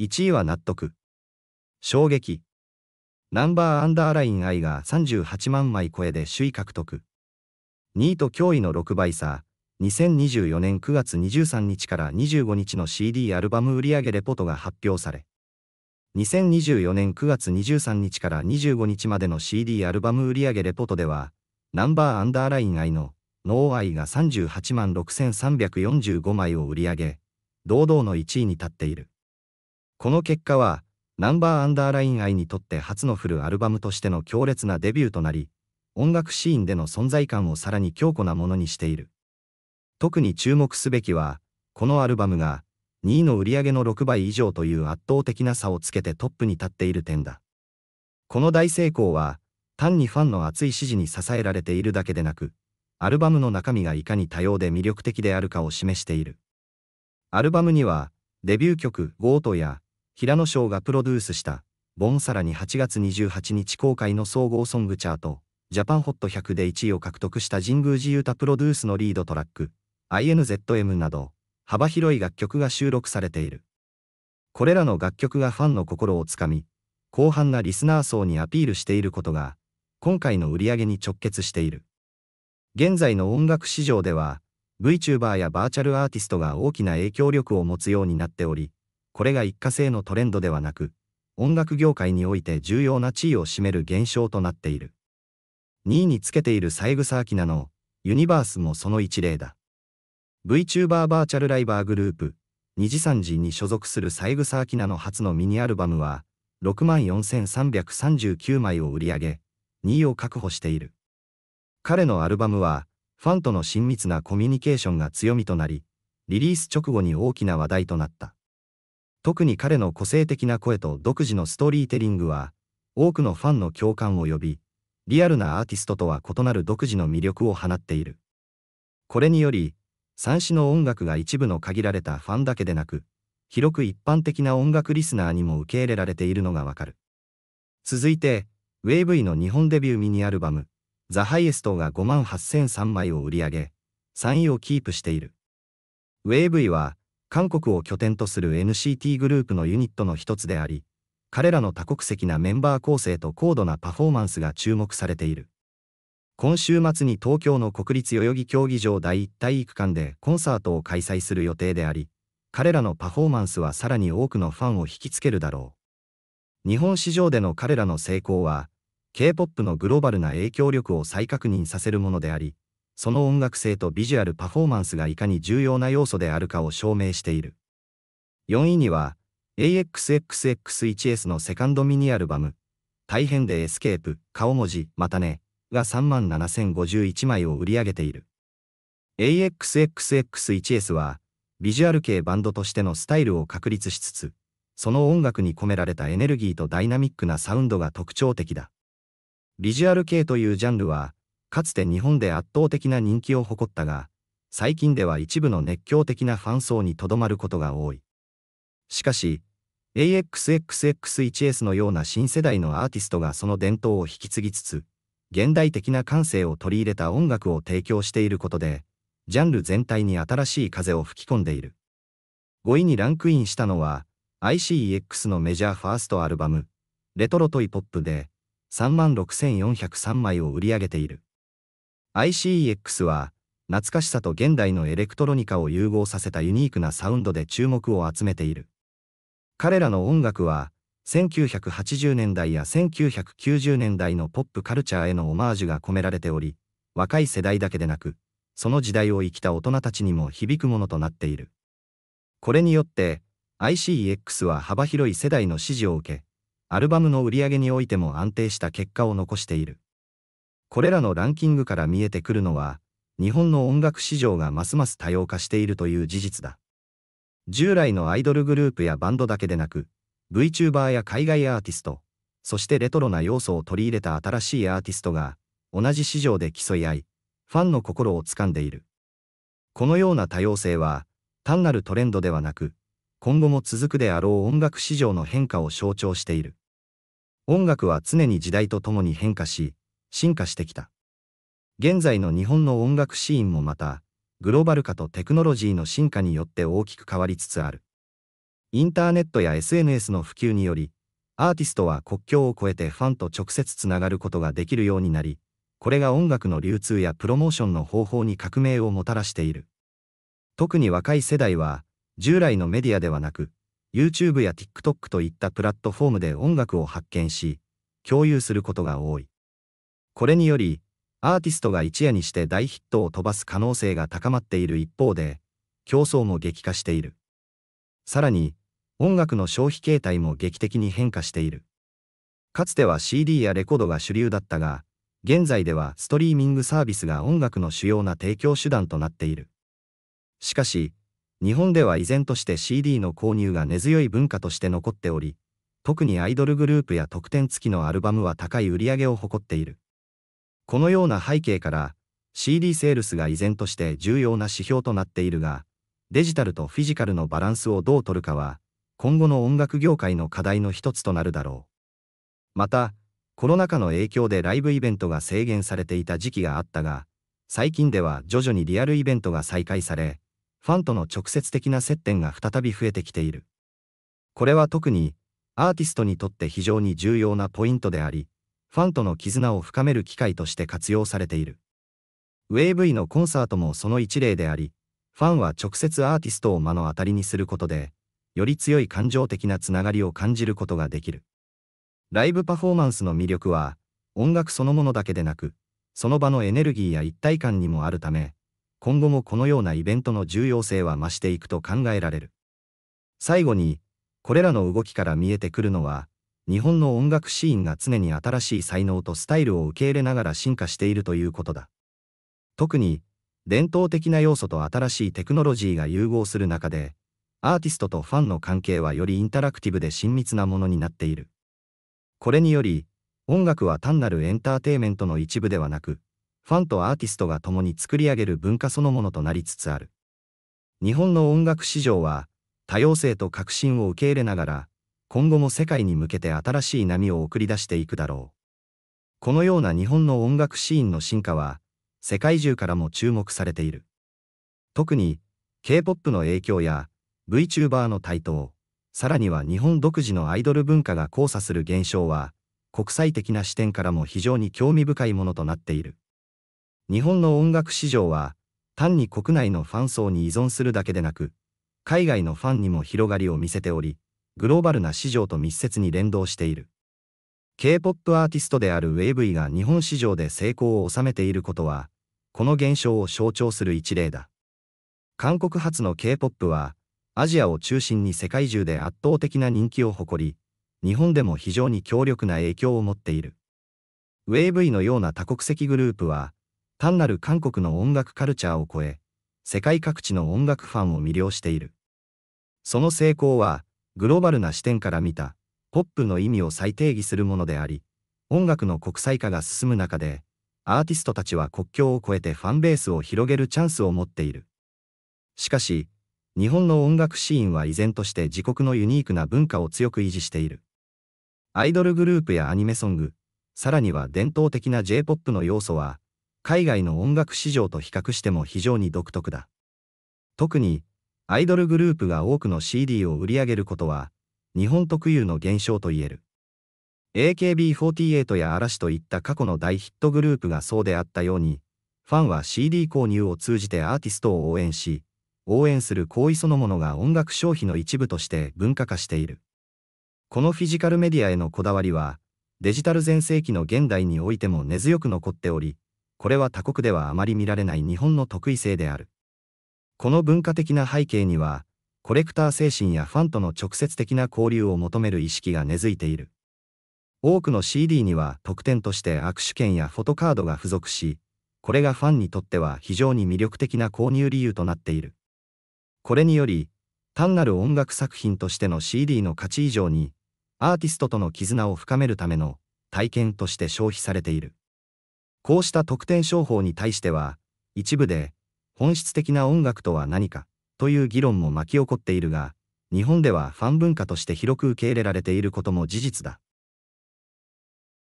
1位は納得。衝撃。ナンバーアンダーライン愛が38万枚超えで首位獲得。2位と驚異の6倍差。2024年9月23日から25日の CD アルバム売上レポートが発表され、2024年9月23日から25日までの CD アルバム売上レポートでは、ナンバーアンダーライン愛のノー愛が38万6345枚を売り上げ、堂々の1位に立っている。この結果は、ナンバーアンダーライン愛にとって初のフルアルバムとしての強烈なデビューとなり、音楽シーンでの存在感をさらに強固なものにしている。特に注目すべきは、このアルバムが、2位の売り上げの6倍以上という圧倒的な差をつけてトップに立っている点だ。この大成功は、単にファンの熱い支持に支えられているだけでなく、アルバムの中身がいかに多様で魅力的であるかを示している。アルバムには、デビュー曲、ゴートや、平野翔がプロデュースした、ボンサラに8月28日公開の総合ソングチャート、ジャパンホット100で1位を獲得した神宮寺勇太プロデュースのリードトラック、INZM など、幅広い楽曲が収録されている。これらの楽曲がファンの心をつかみ、広範なリスナー層にアピールしていることが、今回の売り上げに直結している。現在の音楽市場では、VTuber やバーチャルアーティストが大きな影響力を持つようになっており、これが一過性のトレンドではなく、音楽業界において重要な地位を占める現象となっている。2位につけている三枝キナの、ユニバースもその一例だ。VTuber バーチャルライバーグループ、二次三次に所属する三枝キナの初のミニアルバムは、64,339枚を売り上げ、2位を確保している。彼のアルバムは、ファンとの親密なコミュニケーションが強みとなり、リリース直後に大きな話題となった。特に彼の個性的な声と独自のストーリーテリングは、多くのファンの共感を呼び、リアルなアーティストとは異なる独自の魅力を放っている。これにより、三種の音楽が一部の限られたファンだけでなく、広く一般的な音楽リスナーにも受け入れられているのがわかる。続いて、ウェイブイの日本デビューミニアルバム、ザ・ハイエストが5万8003枚を売り上げ、3位をキープしている。ウェイブイは、韓国を拠点とする NCT グループのユニットの一つであり、彼らの多国籍なメンバー構成と高度なパフォーマンスが注目されている。今週末に東京の国立代々木競技場第一体育館でコンサートを開催する予定であり、彼らのパフォーマンスはさらに多くのファンを引きつけるだろう。日本市場での彼らの成功は、K-POP のグローバルな影響力を再確認させるものであり、その音楽性とビジュアルパフォーマンスがいかに重要な要素であるかを証明している。4位には、AXXX1S のセカンドミニアルバム、大変でエスケープ、顔文字、またね、が37,051枚を売り上げている。AXXX1S は、ビジュアル系バンドとしてのスタイルを確立しつつ、その音楽に込められたエネルギーとダイナミックなサウンドが特徴的だ。ビジュアル系というジャンルは、かつて日本で圧倒的な人気を誇ったが、最近では一部の熱狂的なファン層にとどまることが多い。しかし、AXXX1S のような新世代のアーティストがその伝統を引き継ぎつつ、現代的な感性を取り入れた音楽を提供していることで、ジャンル全体に新しい風を吹き込んでいる。5位にランクインしたのは、ICEX のメジャーファーストアルバム、レトロトイポップで、36,403枚を売り上げている。ICEX は、懐かしさと現代のエレクトロニカを融合させたユニークなサウンドで注目を集めている。彼らの音楽は、1980年代や1990年代のポップカルチャーへのオマージュが込められており、若い世代だけでなく、その時代を生きた大人たちにも響くものとなっている。これによって、ICEX は幅広い世代の支持を受け、アルバムの売り上げにおいても安定した結果を残している。これらのランキングから見えてくるのは、日本の音楽市場がますます多様化しているという事実だ。従来のアイドルグループやバンドだけでなく、VTuber や海外アーティスト、そしてレトロな要素を取り入れた新しいアーティストが、同じ市場で競い合い、ファンの心を掴んでいる。このような多様性は、単なるトレンドではなく、今後も続くであろう音楽市場の変化を象徴している。音楽は常に時代とともに変化し、進化してきた。現在の日本の音楽シーンもまた、グローバル化とテクノロジーの進化によって大きく変わりつつある。インターネットや SNS の普及により、アーティストは国境を越えてファンと直接つながることができるようになり、これが音楽の流通やプロモーションの方法に革命をもたらしている。特に若い世代は、従来のメディアではなく、YouTube や TikTok といったプラットフォームで音楽を発見し、共有することが多い。これにより、アーティストが一夜にして大ヒットを飛ばす可能性が高まっている一方で、競争も激化している。さらに、音楽の消費形態も劇的に変化している。かつては CD やレコードが主流だったが、現在ではストリーミングサービスが音楽の主要な提供手段となっている。しかし、日本では依然として CD の購入が根強い文化として残っており、特にアイドルグループや特典付きのアルバムは高い売り上げを誇っている。このような背景から CD セールスが依然として重要な指標となっているが、デジタルとフィジカルのバランスをどう取るかは、今後の音楽業界の課題の一つとなるだろう。また、コロナ禍の影響でライブイベントが制限されていた時期があったが、最近では徐々にリアルイベントが再開され、ファンとの直接的な接点が再び増えてきている。これは特に、アーティストにとって非常に重要なポイントであり、ファンとの絆を深める機会として活用されている。w a v のコンサートもその一例であり、ファンは直接アーティストを目の当たりにすることで、より強い感情的なつながりを感じることができる。ライブパフォーマンスの魅力は、音楽そのものだけでなく、その場のエネルギーや一体感にもあるため、今後もこのようなイベントの重要性は増していくと考えられる。最後に、これらの動きから見えてくるのは、日本の音楽シーンが常に新しい才能とスタイルを受け入れながら進化しているということだ。特に、伝統的な要素と新しいテクノロジーが融合する中で、アーティストとファンの関係はよりインタラクティブで親密なものになっている。これにより、音楽は単なるエンターテイメントの一部ではなく、ファンとアーティストが共に作り上げる文化そのものとなりつつある。日本の音楽市場は、多様性と革新を受け入れながら、今後も世界に向けて新しい波を送り出していくだろう。このような日本の音楽シーンの進化は、世界中からも注目されている。特に、K-POP の影響や、VTuber の台頭、さらには日本独自のアイドル文化が交差する現象は、国際的な視点からも非常に興味深いものとなっている。日本の音楽市場は、単に国内のファン層に依存するだけでなく、海外のファンにも広がりを見せており、グローバルな市場と密接に連動している。K-POP アーティストである WAVE が日本市場で成功を収めていることは、この現象を象徴する一例だ。韓国発の K-POP は、アジアを中心に世界中で圧倒的な人気を誇り、日本でも非常に強力な影響を持っている。WAVE のような多国籍グループは、単なる韓国の音楽カルチャーを超え、世界各地の音楽ファンを魅了している。その成功は、グローバルな視点から見た、ポップの意味を再定義するものであり、音楽の国際化が進む中で、アーティストたちは国境を越えてファンベースを広げるチャンスを持っている。しかし、日本の音楽シーンは依然として自国のユニークな文化を強く維持している。アイドルグループやアニメソング、さらには伝統的な J-POP の要素は、海外の音楽市場と比較しても非常に独特だ。特に、アイドルグループが多くの CD を売り上げることは、日本特有の現象といえる。AKB48 や嵐といった過去の大ヒットグループがそうであったように、ファンは CD 購入を通じてアーティストを応援し、応援する行為そのものが音楽消費の一部として文化化している。このフィジカルメディアへのこだわりは、デジタル全盛期の現代においても根強く残っており、これは他国ではあまり見られない日本の特異性である。この文化的な背景には、コレクター精神やファンとの直接的な交流を求める意識が根付いている。多くの CD には特典として握手券やフォトカードが付属し、これがファンにとっては非常に魅力的な購入理由となっている。これにより、単なる音楽作品としての CD の価値以上に、アーティストとの絆を深めるための体験として消費されている。こうした特典商法に対しては、一部で本質的な音楽とは何かという議論も巻き起こっているが、日本ではファン文化として広く受け入れられていることも事実だ。